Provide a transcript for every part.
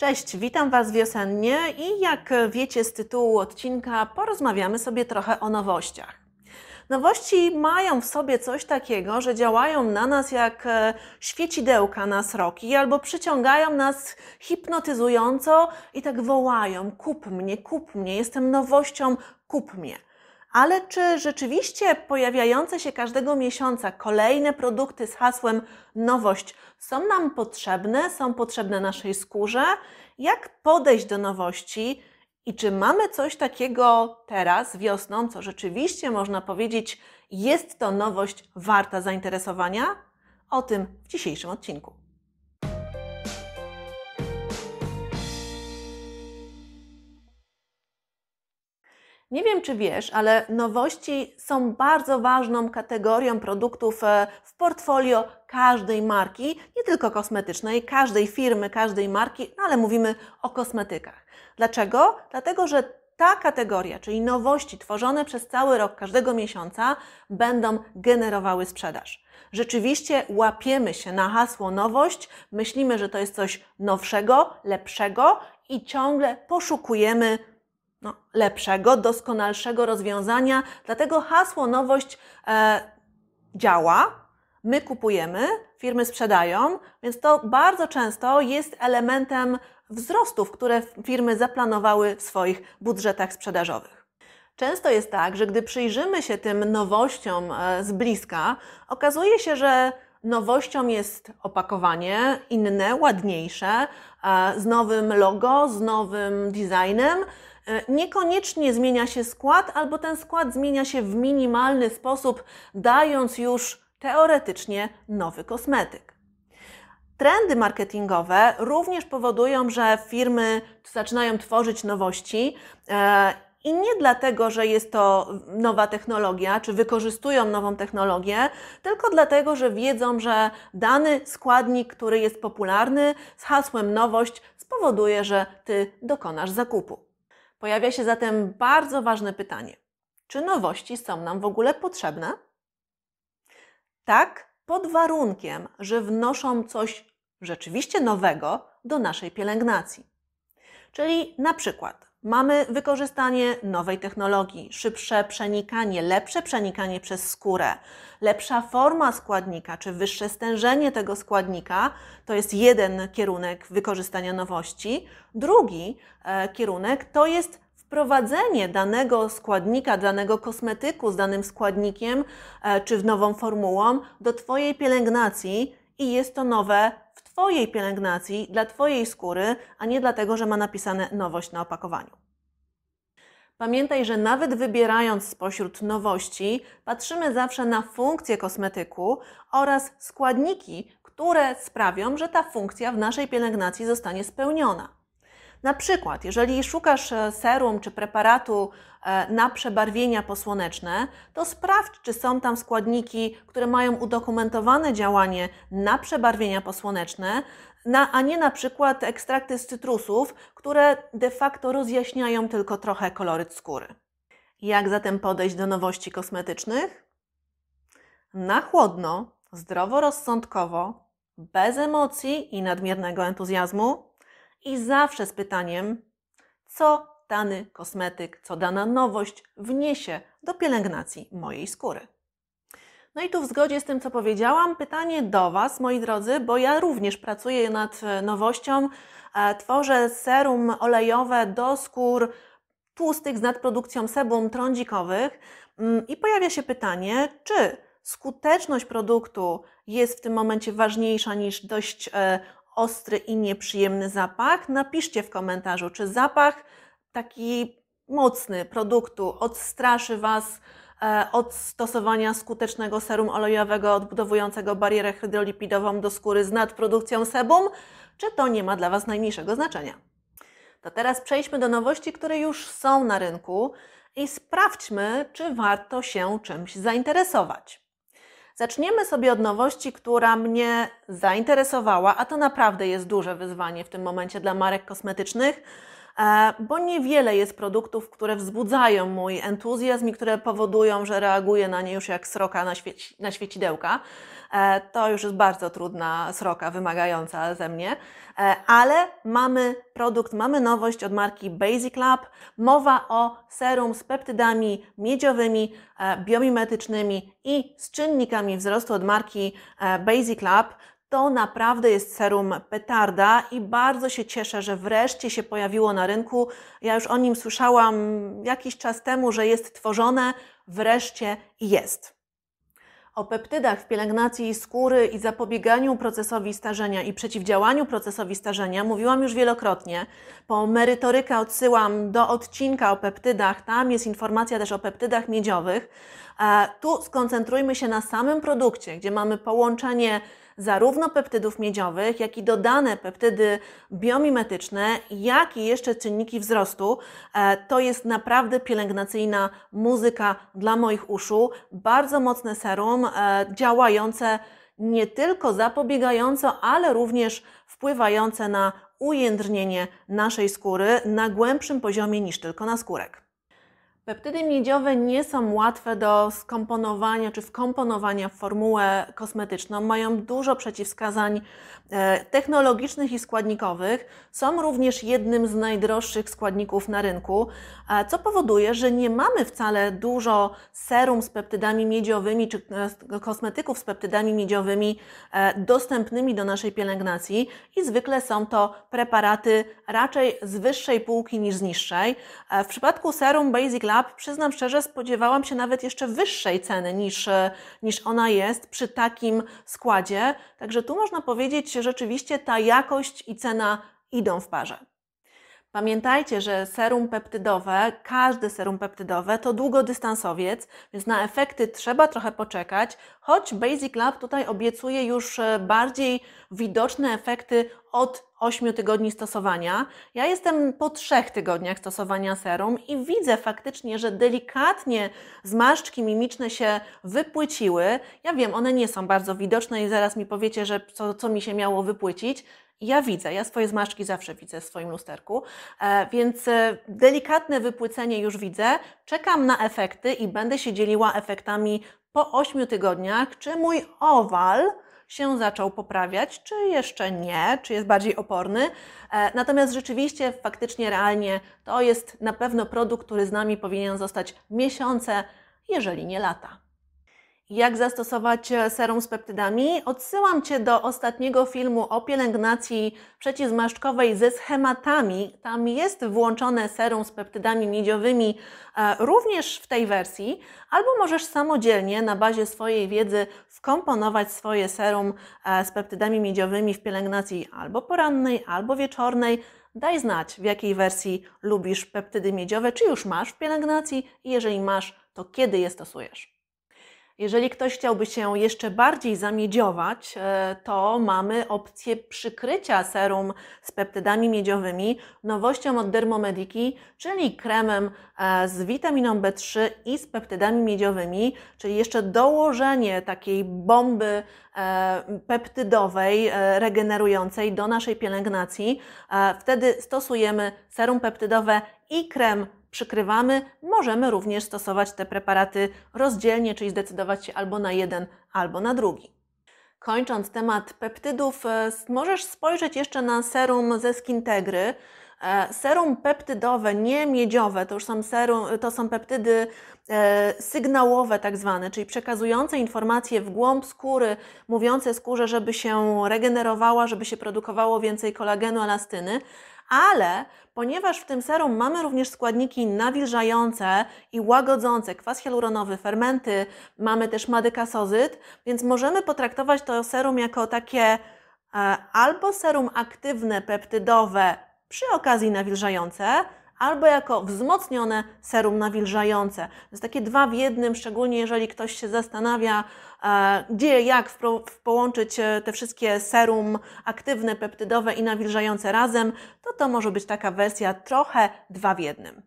Cześć, witam Was wiosennie i jak wiecie z tytułu odcinka, porozmawiamy sobie trochę o nowościach. Nowości mają w sobie coś takiego, że działają na nas jak e, świecidełka na sroki albo przyciągają nas hipnotyzująco i tak wołają: kup mnie, kup mnie, jestem nowością, kup mnie ale czy rzeczywiście pojawiające się każdego miesiąca kolejne produkty z hasłem nowość są nam potrzebne, są potrzebne naszej skórze? Jak podejść do nowości? I czy mamy coś takiego teraz, wiosną, co rzeczywiście można powiedzieć, jest to nowość warta zainteresowania? O tym w dzisiejszym odcinku. Nie wiem, czy wiesz, ale nowości są bardzo ważną kategorią produktów e, w portfolio każdej marki, nie tylko kosmetycznej, każdej firmy, każdej marki, no ale mówimy o kosmetykach. Dlaczego? Dlatego, że ta kategoria, czyli nowości tworzone przez cały rok, każdego miesiąca, będą generowały sprzedaż. Rzeczywiście łapiemy się na hasło nowość, myślimy, że to jest coś nowszego, lepszego i ciągle poszukujemy no, lepszego, doskonalszego rozwiązania. Dlatego hasło nowość e, działa. My kupujemy, firmy sprzedają, więc to bardzo często jest elementem wzrostów, które firmy zaplanowały w swoich budżetach sprzedażowych. Często jest tak, że gdy przyjrzymy się tym nowościom e, z bliska, okazuje się, że nowością jest opakowanie inne, ładniejsze, e, z nowym logo, z nowym designem, E, niekoniecznie zmienia się skład, albo ten skład zmienia się w minimalny sposób, dając już teoretycznie nowy kosmetyk. Trendy marketingowe również powodują, że firmy zaczynają tworzyć nowości. E, I nie dlatego, że jest to nowa technologia, czy wykorzystują nową technologię, tylko dlatego, że wiedzą, że dany składnik, który jest popularny, z hasłem nowość spowoduje, że ty dokonasz zakupu. Pojawia się zatem bardzo ważne pytanie: czy nowości są nam w ogóle potrzebne? Tak, pod warunkiem, że wnoszą coś rzeczywiście nowego do naszej pielęgnacji. Czyli na przykład Mamy wykorzystanie nowej technologii, szybsze przenikanie, lepsze przenikanie przez skórę, lepsza forma składnika czy wyższe stężenie tego składnika to jest jeden kierunek wykorzystania nowości. Drugi e, kierunek to jest wprowadzenie danego składnika, danego kosmetyku z danym składnikiem e, czy w nową formułą do Twojej pielęgnacji i jest to nowe Twojej pielęgnacji, dla Twojej skóry, a nie dlatego, że ma napisane nowość na opakowaniu. Pamiętaj, że nawet wybierając spośród nowości, patrzymy zawsze na funkcję kosmetyku oraz składniki, które sprawią, że ta funkcja w naszej pielęgnacji zostanie spełniona. Na przykład, jeżeli szukasz e, serum czy preparatu e, na przebarwienia posłoneczne, to sprawdź, czy są tam składniki, które mają udokumentowane działanie na przebarwienia posłoneczne, a nie na przykład ekstrakty z cytrusów, które de facto rozjaśniają tylko trochę koloryt skóry. Jak zatem podejść do nowości kosmetycznych? Na chłodno, zdroworozsądkowo, bez emocji i nadmiernego entuzjazmu i zawsze z pytaniem, co dany kosmetyk, co dana nowość wniesie do pielęgnacji mojej skóry. No i tu w zgodzie z tym, co powiedziałam, pytanie do Was, moi drodzy, bo ja również pracuję nad e, nowością. E, tworzę serum olejowe do skór tłustych z nadprodukcją sebum trądzikowych mm, i pojawia się pytanie, czy skuteczność produktu jest w tym momencie ważniejsza niż dość e, ostry i nieprzyjemny zapach. Napiszcie w komentarzu, czy zapach taki mocny produktu odstraszy Was e, od stosowania skutecznego serum olejowego odbudowującego barierę hydrolipidową do skóry z nadprodukcją sebum, czy to nie ma dla Was najmniejszego znaczenia. To teraz przejdźmy do nowości, które już są na rynku i sprawdźmy, czy warto się czymś zainteresować. Zaczniemy sobie od nowości, która mnie zainteresowała, a to naprawdę jest duże wyzwanie w tym momencie dla marek kosmetycznych, e, bo niewiele jest produktów, które wzbudzają mój entuzjazm i które powodują, że reaguję na nie już jak sroka na, świeci, na świecidełka. E, to już jest bardzo trudna sroka, wymagająca ze mnie, e, ale mamy produkt, mamy nowość od marki Basic Lab. Mowa o serum z peptydami miedziowymi, e, biomimetycznymi i z czynnikami wzrostu od marki Basic Lab. To naprawdę jest serum petarda i bardzo się cieszę, że wreszcie się pojawiło na rynku. Ja już o nim słyszałam jakiś czas temu, że jest tworzone, wreszcie jest. O peptydach w pielęgnacji skóry i zapobieganiu procesowi starzenia i przeciwdziałaniu procesowi starzenia mówiłam już wielokrotnie. Po merytorykę odsyłam do odcinka o peptydach, tam jest informacja też o peptydach miedziowych. E, tu skoncentrujmy się na samym produkcie, gdzie mamy połączenie zarówno peptydów miedziowych, jak i dodane peptydy biomimetyczne, jak i jeszcze czynniki wzrostu. E, to jest naprawdę pielęgnacyjna muzyka dla moich uszu. Bardzo mocne serum e, działające nie tylko zapobiegająco, ale również wpływające na ujędrnienie naszej skóry na głębszym poziomie niż tylko na skórek. Peptydy miedziowe nie są łatwe do skomponowania czy wkomponowania w formułę kosmetyczną. Mają dużo przeciwwskazań e, technologicznych i składnikowych. Są również jednym z najdroższych składników na rynku, e, co powoduje, że nie mamy wcale dużo serum z peptydami miedziowymi czy e, kosmetyków z peptydami miedziowymi dostępnymi do naszej pielęgnacji i zwykle są to preparaty raczej z wyższej półki niż z niższej. W przypadku serum Basic Lab etap, przyznam szczerze, spodziewałam się nawet jeszcze wyższej ceny niż, e, niż ona jest przy takim składzie. Także tu można powiedzieć, że rzeczywiście ta jakość i cena idą w parze. Pamiętajcie, że serum peptydowe, każdy serum peptydowe to długodystansowiec, więc na efekty trzeba trochę poczekać, choć Basic Lab tutaj obiecuje już e, bardziej widoczne efekty od 8 tygodni stosowania. Ja jestem po 3 tygodniach stosowania serum i widzę faktycznie, że delikatnie zmarszczki mimiczne się wypłyciły. Ja wiem, one nie są bardzo widoczne i zaraz mi powiecie, że co, co mi się miało wypłycić, ja widzę, ja swoje zmarszczki zawsze widzę w swoim lusterku, e, więc e, delikatne wypłycenie już widzę. Czekam na efekty i będę się dzieliła efektami po 8 tygodniach, czy mój owal się zaczął poprawiać, czy jeszcze nie, czy jest bardziej oporny. E, natomiast rzeczywiście, faktycznie, realnie to jest na pewno produkt, który z nami powinien zostać miesiące, jeżeli nie lata jak zastosować e, serum z peptydami, odsyłam Cię do ostatniego filmu o pielęgnacji przeciwzmaszczkowej ze schematami. Tam jest włączone serum z peptydami miedziowymi e, również w tej wersji, albo możesz samodzielnie na bazie swojej wiedzy wkomponować swoje serum e, z peptydami miedziowymi w pielęgnacji albo porannej, albo wieczornej. Daj znać, w jakiej wersji lubisz peptydy miedziowe, czy już masz w pielęgnacji i jeżeli masz, to kiedy je stosujesz. Jeżeli ktoś chciałby się jeszcze bardziej zamiedziować, e, to mamy opcję przykrycia serum z peptydami miedziowymi, nowością od Dermomediki, czyli kremem e, z witaminą B3 i z peptydami miedziowymi, czyli jeszcze dołożenie takiej bomby e, peptydowej regenerującej do naszej pielęgnacji. Wtedy stosujemy serum peptydowe i krem przykrywamy, możemy również stosować te preparaty rozdzielnie, czyli zdecydować się albo na jeden, albo na drugi. Kończąc temat peptydów, e, możesz spojrzeć jeszcze na serum ze Skintegry. E, serum peptydowe, nie miedziowe, to już są, serum, to są peptydy e, sygnałowe, tak zwane, czyli przekazujące informacje w głąb skóry, mówiące skórze, żeby się regenerowała, żeby się produkowało więcej kolagenu, elastyny ale ponieważ w tym serum mamy również składniki nawilżające i łagodzące, kwas hialuronowy, fermenty, mamy też madykasozyt, więc możemy potraktować to serum jako takie e, albo serum aktywne, peptydowe przy okazji nawilżające, albo jako wzmocnione serum nawilżające. To jest takie dwa w jednym, szczególnie jeżeli ktoś się zastanawia, e, gdzie, jak połączyć e, te wszystkie serum aktywne, peptydowe i nawilżające razem, to to może być taka wersja trochę dwa w jednym.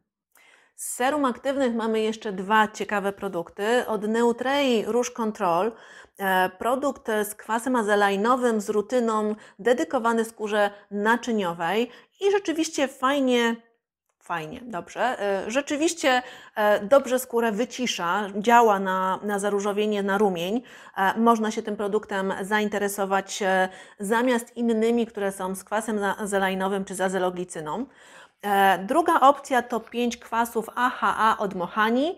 Z serum aktywnych mamy jeszcze dwa ciekawe produkty. Od Neutrei Rouge Control, e, produkt z kwasem azelainowym, z rutyną dedykowany skórze naczyniowej i rzeczywiście fajnie Fajnie, dobrze. Y, rzeczywiście e, dobrze skórę wycisza, działa na, na zaróżowienie, na rumień. E, można się tym produktem zainteresować e, zamiast innymi, które są z kwasem zelainowym czy z azeloglicyną. Druga opcja to 5 kwasów AHA od Mohani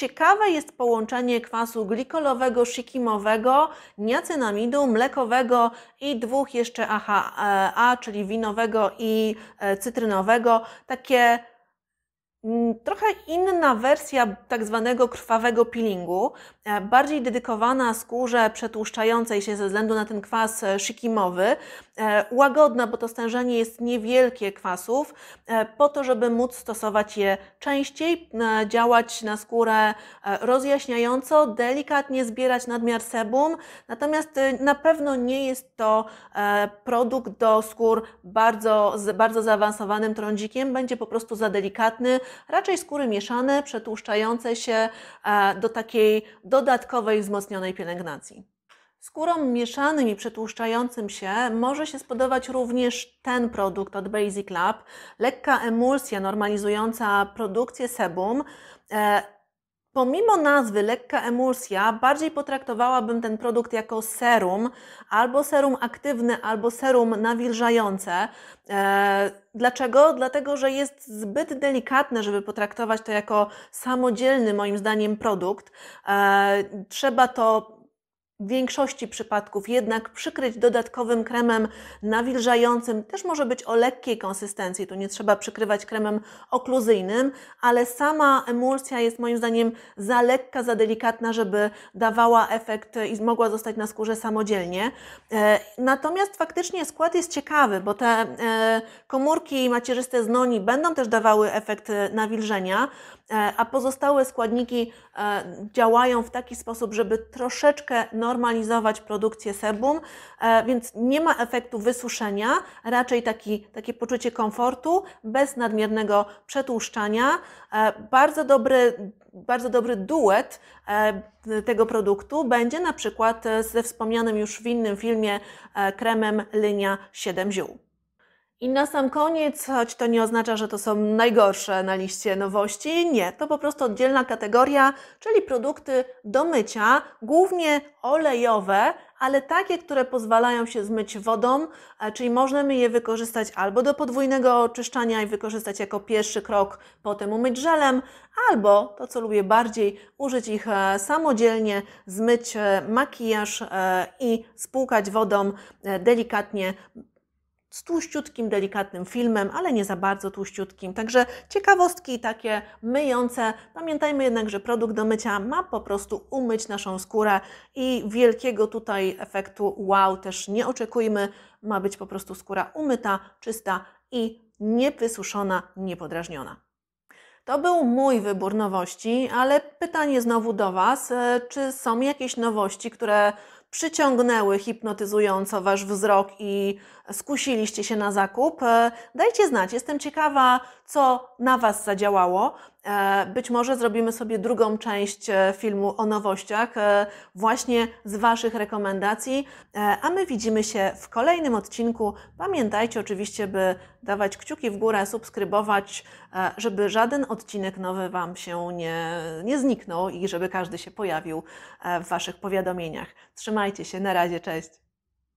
Ciekawe jest połączenie kwasu glikolowego, szikimowego, niacynamidu, mlekowego i dwóch jeszcze AHA, e czyli winowego i e, cytrynowego. Takie Mm, trochę inna wersja tak zwanego krwawego peelingu, e, bardziej dedykowana skórze przetłuszczającej się ze względu na ten kwas e, szikimowy, e, łagodna, bo to stężenie jest niewielkie kwasów, po to, żeby móc stosować je częściej, działać na skórę rozjaśniająco, delikatnie zbierać nadmiar sebum, natomiast na pewno nie jest to produkt do skór bardzo, bardzo zaawansowanym trądzikiem, będzie po prostu za delikatny, raczej skóry mieszane, przetłuszczające się e, do takiej dodatkowej, wzmocnionej pielęgnacji. Skórom mieszanym i przetłuszczającym się może się spodobać również ten produkt od Basic Lab, lekka emulsja normalizująca produkcję sebum e, Pomimo nazwy lekka emulsja, bardziej potraktowałabym ten produkt jako serum, albo serum aktywne, albo serum nawilżające. Eee, dlaczego? Dlatego, że jest zbyt delikatne, żeby potraktować to jako samodzielny, moim zdaniem, produkt. Eee, trzeba to w większości przypadków jednak przykryć dodatkowym kremem nawilżającym. Też może być o lekkiej konsystencji, tu nie trzeba przykrywać kremem okluzyjnym, ale sama emulsja jest moim zdaniem za lekka, za delikatna, żeby dawała efekt i mogła zostać na skórze samodzielnie. E, natomiast faktycznie skład jest ciekawy, bo te e, komórki macierzyste z noni będą też dawały efekt e, nawilżenia, E, a pozostałe składniki e, działają w taki sposób, żeby troszeczkę normalizować produkcję sebum, e, więc nie ma efektu wysuszenia, raczej taki, takie poczucie komfortu bez nadmiernego przetłuszczania. Bardzo dobry, bardzo dobry duet tego produktu będzie na przykład ze wspomnianym już w innym filmie kremem Linia 7 ziół. I na sam koniec, choć to nie oznacza, że to są najgorsze na liście nowości, nie, to po prostu oddzielna kategoria, czyli produkty do mycia, głównie olejowe, ale takie, które pozwalają się zmyć wodą, e, czyli możemy je wykorzystać albo do podwójnego oczyszczania i wykorzystać jako pierwszy krok, potem umyć żelem, albo to, co lubię bardziej, użyć ich e, samodzielnie, zmyć e, makijaż i spłukać wodą delikatnie z tłuściutkim, delikatnym filmem, ale nie za bardzo tłuściutkim. Także ciekawostki takie myjące. Pamiętajmy jednak, że produkt do mycia ma po prostu umyć naszą skórę i wielkiego tutaj efektu wow też nie oczekujmy. Ma być po prostu skóra umyta, czysta i niewysuszona, niepodrażniona. To był mój wybór nowości, ale pytanie znowu do Was, e, czy są jakieś nowości, które przyciągnęły hipnotyzująco Wasz wzrok i skusiliście się na zakup, e, dajcie znać. Jestem ciekawa, co na Was zadziałało. E, być może zrobimy sobie drugą część e, filmu o nowościach, właśnie z Waszych rekomendacji. A my widzimy się w kolejnym odcinku. Pamiętajcie oczywiście, by dawać kciuki w górę, subskrybować E, żeby żaden odcinek nowy Wam się nie, nie zniknął i żeby każdy się pojawił e, w Waszych powiadomieniach. Trzymajcie się, na razie, cześć!